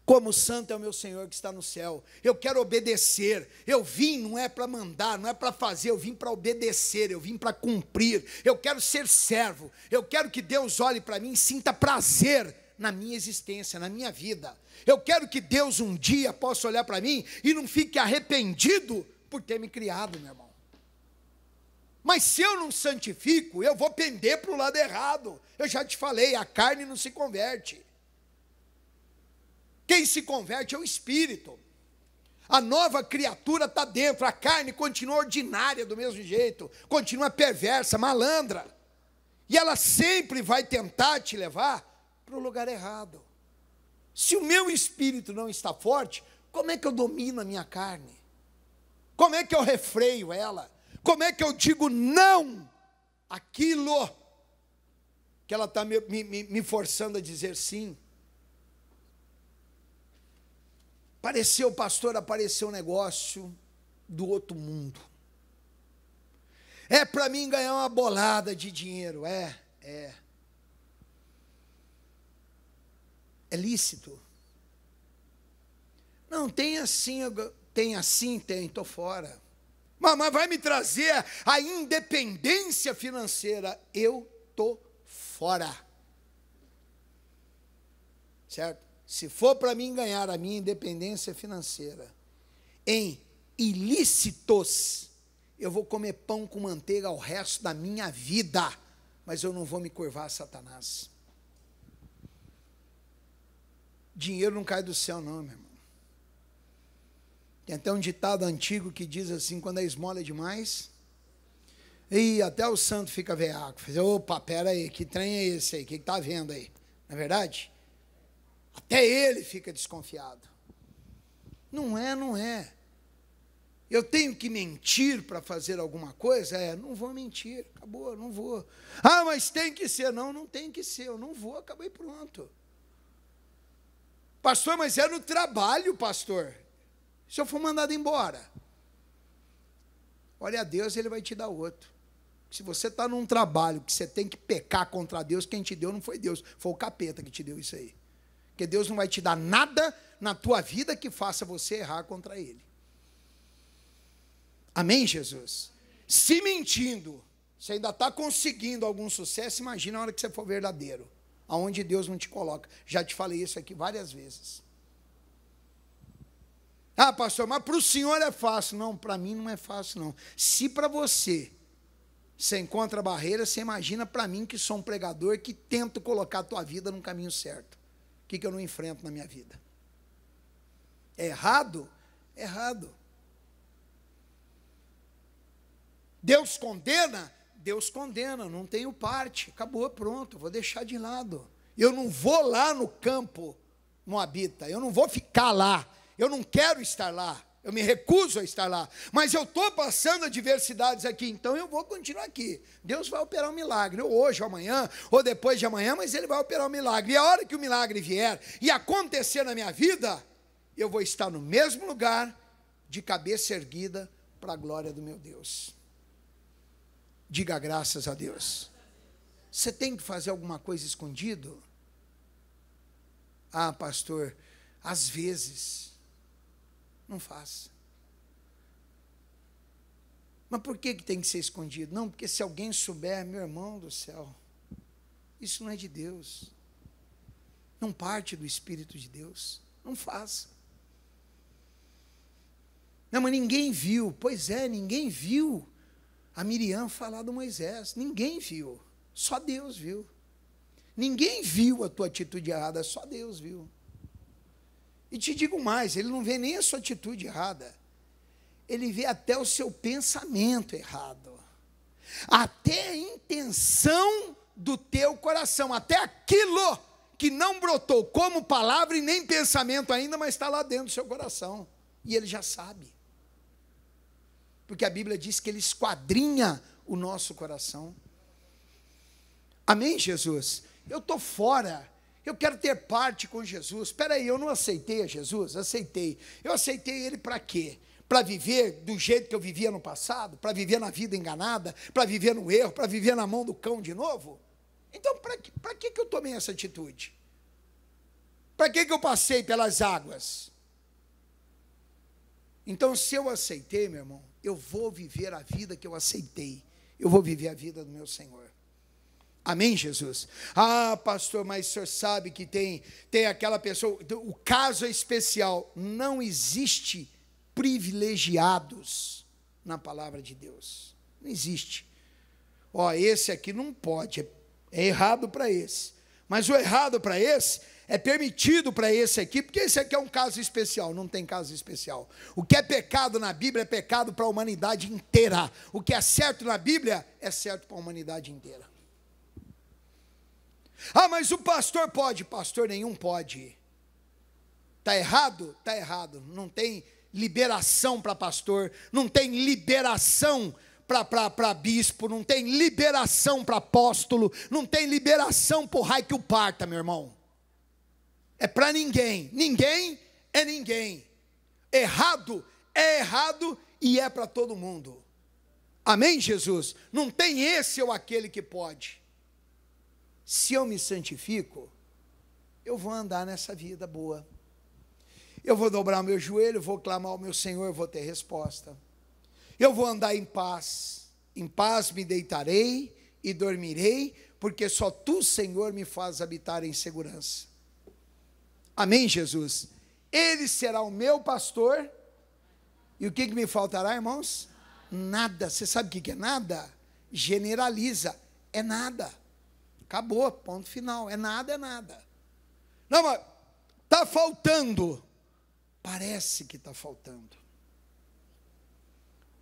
Como santo é o meu Senhor que está no céu. Eu quero obedecer. Eu vim não é para mandar, não é para fazer, eu vim para obedecer, eu vim para cumprir. Eu quero ser servo. Eu quero que Deus olhe para mim e sinta prazer na minha existência, na minha vida. Eu quero que Deus um dia possa olhar para mim e não fique arrependido por ter me criado, meu irmão. Mas se eu não santifico, eu vou pender para o lado errado. Eu já te falei, a carne não se converte. Quem se converte é o espírito. A nova criatura está dentro, a carne continua ordinária do mesmo jeito, continua perversa, malandra. E ela sempre vai tentar te levar para o lugar errado. Se o meu espírito não está forte, como é que eu domino a minha carne? Como é que eu refreio ela? Como é que eu digo não aquilo que ela está me, me, me forçando a dizer sim? Apareceu, pastor, apareceu um negócio do outro mundo. É para mim ganhar uma bolada de dinheiro, é, é. É lícito. Não, tem assim, tem assim, tem, estou fora. Mas vai me trazer a independência financeira. Eu tô fora. Certo? Se for para mim ganhar a minha independência financeira em ilícitos, eu vou comer pão com manteiga o resto da minha vida, mas eu não vou me curvar a Satanás. Dinheiro não cai do céu, não, meu irmão. Tem até um ditado antigo que diz assim: quando a é esmola é demais, e até o santo fica veaco. Faz, assim, opa, pera aí, que trem é esse aí? O que está vendo aí? Não é verdade? Até ele fica desconfiado. Não é, não é. Eu tenho que mentir para fazer alguma coisa? É, não vou mentir, acabou, não vou. Ah, mas tem que ser. Não, não tem que ser, eu não vou, acabei pronto. Pastor, mas é no trabalho, pastor. Se eu for mandado embora, olha a Deus, ele vai te dar outro. Se você está num trabalho que você tem que pecar contra Deus, quem te deu não foi Deus, foi o capeta que te deu isso aí. Porque Deus não vai te dar nada na tua vida que faça você errar contra Ele. Amém, Jesus? Se mentindo, você ainda está conseguindo algum sucesso, imagina a hora que você for verdadeiro, aonde Deus não te coloca. Já te falei isso aqui várias vezes. Ah, pastor, mas para o senhor é fácil. Não, para mim não é fácil, não. Se para você você encontra barreira, você imagina para mim que sou um pregador que tento colocar a tua vida num caminho certo. O que, que eu não enfrento na minha vida? É errado? É errado. Deus condena? Deus condena, não tenho parte, acabou, pronto, vou deixar de lado. Eu não vou lá no campo, não habita, eu não vou ficar lá eu não quero estar lá, eu me recuso a estar lá, mas eu estou passando adversidades aqui, então eu vou continuar aqui. Deus vai operar um milagre, ou hoje, ou amanhã, ou depois de amanhã, mas Ele vai operar um milagre. E a hora que o milagre vier e acontecer na minha vida, eu vou estar no mesmo lugar, de cabeça erguida, para a glória do meu Deus. Diga graças a Deus. Você tem que fazer alguma coisa escondido? Ah, pastor, às vezes. Não faça. Mas por que, que tem que ser escondido? Não, porque se alguém souber, meu irmão do céu, isso não é de Deus. Não parte do Espírito de Deus. Não faça. Não, mas ninguém viu. Pois é, ninguém viu a Miriam falar do Moisés. Ninguém viu. Só Deus viu. Ninguém viu a tua atitude errada, só Deus viu. E te digo mais, ele não vê nem a sua atitude errada. Ele vê até o seu pensamento errado. Até a intenção do teu coração, até aquilo que não brotou como palavra e nem pensamento ainda, mas está lá dentro do seu coração. E ele já sabe. Porque a Bíblia diz que ele esquadrinha o nosso coração. Amém, Jesus? Eu estou fora eu quero ter parte com Jesus. Espera aí, eu não aceitei a Jesus? Aceitei. Eu aceitei ele para quê? Para viver do jeito que eu vivia no passado? Para viver na vida enganada? Para viver no erro? Para viver na mão do cão de novo? Então, para que, que, que eu tomei essa atitude? Para que, que eu passei pelas águas? Então, se eu aceitei, meu irmão, eu vou viver a vida que eu aceitei. Eu vou viver a vida do meu Senhor. Amém, Jesus? Ah, pastor, mas o senhor sabe que tem, tem aquela pessoa. O caso é especial. Não existe privilegiados na palavra de Deus. Não existe. Ó, esse aqui não pode. É, é errado para esse. Mas o errado para esse é permitido para esse aqui, porque esse aqui é um caso especial, não tem caso especial. O que é pecado na Bíblia é pecado para a humanidade inteira. O que é certo na Bíblia é certo para a humanidade inteira. Ah, mas o pastor pode. Pastor nenhum pode. Está errado? Está errado. Não tem liberação para pastor, não tem liberação para bispo, não tem liberação para apóstolo, não tem liberação por raio que o parta, meu irmão. É para ninguém. Ninguém é ninguém. Errado é errado e é para todo mundo. Amém, Jesus? Não tem esse ou aquele que pode se eu me santifico, eu vou andar nessa vida boa. Eu vou dobrar meu joelho, vou clamar ao meu Senhor, vou ter resposta. Eu vou andar em paz. Em paz me deitarei e dormirei, porque só tu, Senhor, me faz habitar em segurança. Amém, Jesus? Ele será o meu pastor. E o que, que me faltará, irmãos? Nada. Você sabe o que, que é nada? Generaliza. É nada. Acabou, ponto final. É nada, é nada. Não, mas está faltando. Parece que está faltando.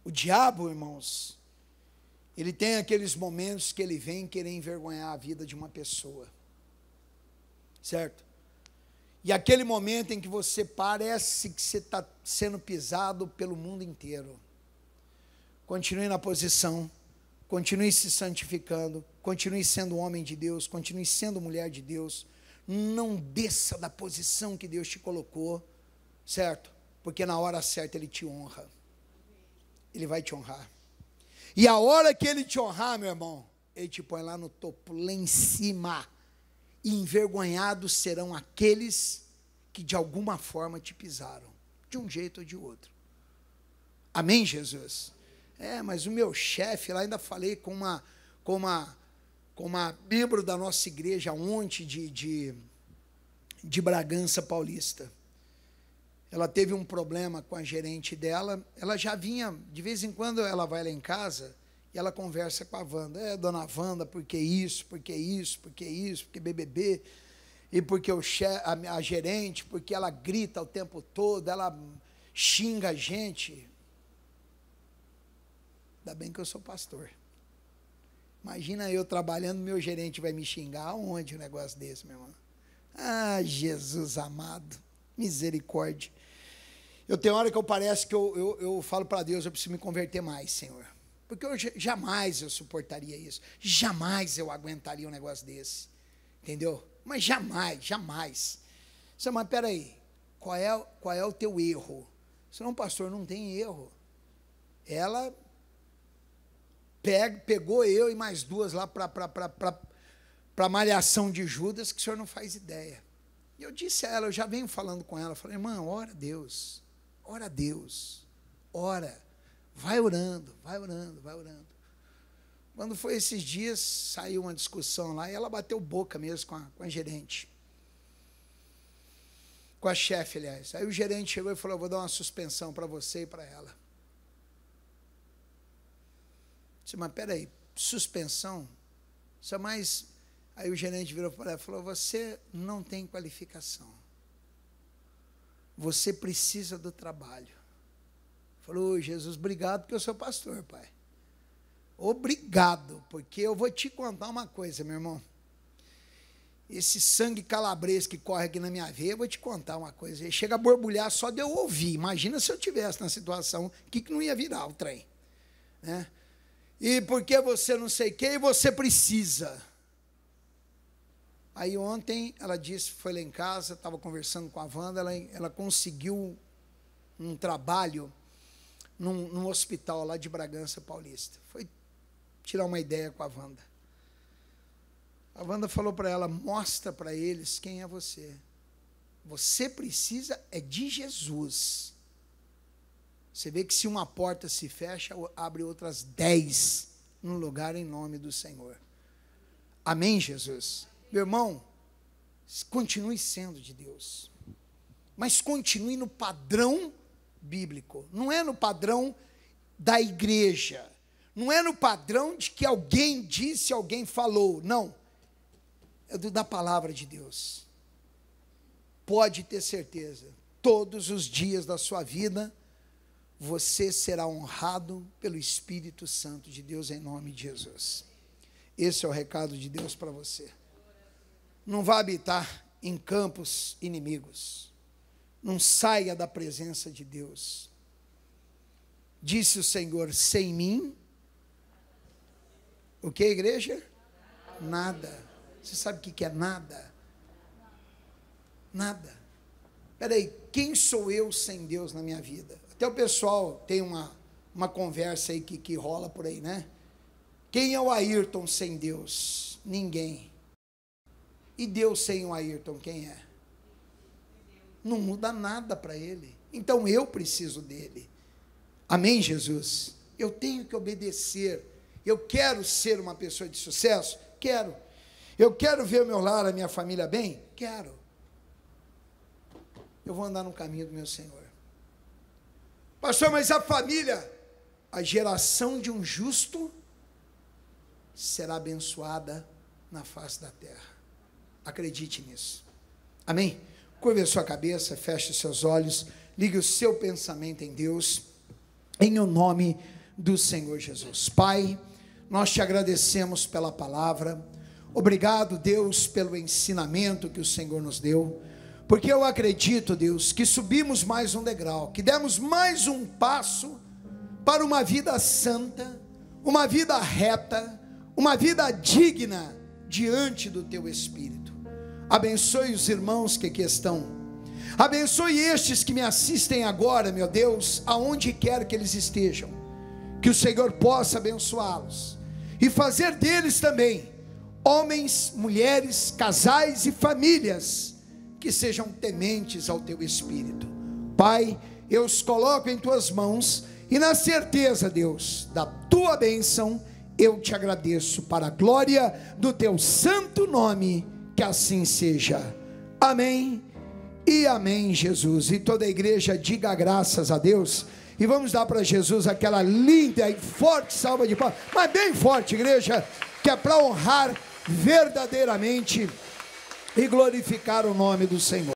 O diabo, irmãos, ele tem aqueles momentos que ele vem querer envergonhar a vida de uma pessoa. Certo? E aquele momento em que você parece que você está sendo pisado pelo mundo inteiro. Continue na posição. Continue se santificando, continue sendo homem de Deus, continue sendo mulher de Deus. Não desça da posição que Deus te colocou, certo? Porque na hora certa Ele te honra. Ele vai te honrar. E a hora que Ele te honrar, meu irmão, Ele te põe lá no topo, lá em cima. E envergonhados serão aqueles que de alguma forma te pisaram, de um jeito ou de outro. Amém, Jesus? É, mas o meu chefe, lá ainda falei com uma, com uma, com uma membro da nossa igreja ontem de, de, de Bragança Paulista. Ela teve um problema com a gerente dela. Ela já vinha, de vez em quando ela vai lá em casa e ela conversa com a Wanda. É, dona Wanda, por que isso, por que isso, por que isso, por que BBB? E porque o chefe, a, a gerente, porque ela grita o tempo todo, ela xinga a gente. Ainda bem que eu sou pastor. Imagina eu trabalhando, meu gerente vai me xingar. Onde um negócio desse, meu irmão? Ah, Jesus amado, misericórdia. Eu tenho hora que eu parece que eu, eu, eu falo para Deus, eu preciso me converter mais, Senhor. Porque eu, jamais eu suportaria isso. Jamais eu aguentaria um negócio desse. Entendeu? Mas jamais, jamais. Você, mas peraí, qual é, qual é o teu erro? Senão, pastor, não tem erro. Ela pegou eu e mais duas lá para a malhação de Judas, que o senhor não faz ideia. E eu disse a ela, eu já venho falando com ela, falei, irmã, ora Deus, ora Deus, ora, vai orando, vai orando, vai orando. Quando foi esses dias, saiu uma discussão lá e ela bateu boca mesmo com a, com a gerente. Com a chefe, aliás. Aí o gerente chegou e falou: vou dar uma suspensão para você e para ela. Disse, mas peraí, suspensão? Isso é mais. Aí o gerente virou para ela e falou: Você não tem qualificação. Você precisa do trabalho. Falou, Jesus, obrigado porque eu sou pastor, pai. Obrigado, porque eu vou te contar uma coisa, meu irmão. Esse sangue calabrês que corre aqui na minha veia, eu vou te contar uma coisa. Ele chega a borbulhar só de eu ouvir. Imagina se eu tivesse na situação, o que, que não ia virar o trem? Né? e porque você não sei o que, e você precisa. Aí ontem ela disse, foi lá em casa, estava conversando com a Wanda, ela, ela conseguiu um trabalho num, num, hospital lá de Bragança Paulista. Foi tirar uma ideia com a Wanda. A Wanda falou para ela, mostra para eles quem é você. Você precisa é de Jesus. Você vê que se uma porta se fecha, abre outras dez no lugar em nome do Senhor. Amém, Jesus? Meu irmão, continue sendo de Deus. Mas continue no padrão bíblico. Não é no padrão da igreja. Não é no padrão de que alguém disse, alguém falou. Não. É do, da palavra de Deus. Pode ter certeza. Todos os dias da sua vida, você será honrado pelo Espírito Santo de Deus em nome de Jesus. Esse é o recado de Deus para você. Não vá habitar em campos inimigos. Não saia da presença de Deus. Disse o Senhor: sem mim, o que, igreja? Nada. Você sabe o que é nada? Nada. Peraí, quem sou eu sem Deus na minha vida? Até o pessoal tem uma, uma conversa aí que, que rola por aí, né? Quem é o Ayrton sem Deus? Ninguém. E Deus sem o Ayrton, quem é? Não muda nada para ele. Então eu preciso dele. Amém, Jesus? Eu tenho que obedecer. Eu quero ser uma pessoa de sucesso? Quero. Eu quero ver o meu lar, a minha família bem? Quero. Eu vou andar no caminho do meu Senhor. Pastor, mas a família, a geração de um justo será abençoada na face da terra. Acredite nisso. Amém? Curve a sua cabeça, feche os seus olhos, ligue o seu pensamento em Deus, em o nome do Senhor Jesus. Pai, nós te agradecemos pela palavra. Obrigado, Deus, pelo ensinamento que o Senhor nos deu. Porque eu acredito, Deus, que subimos mais um degrau, que demos mais um passo para uma vida santa, uma vida reta, uma vida digna diante do teu Espírito. Abençoe os irmãos que aqui estão. Abençoe estes que me assistem agora, meu Deus, aonde quer que eles estejam. Que o Senhor possa abençoá-los e fazer deles também homens, mulheres, casais e famílias que sejam tementes ao teu espírito. Pai, eu os coloco em tuas mãos e na certeza, Deus, da tua bênção, eu te agradeço para a glória do teu santo nome, que assim seja. Amém. E amém, Jesus. E toda a igreja diga graças a Deus. E vamos dar para Jesus aquela linda e forte salva de palmas, mas bem forte, igreja, que é para honrar verdadeiramente e glorificar o nome do Senhor.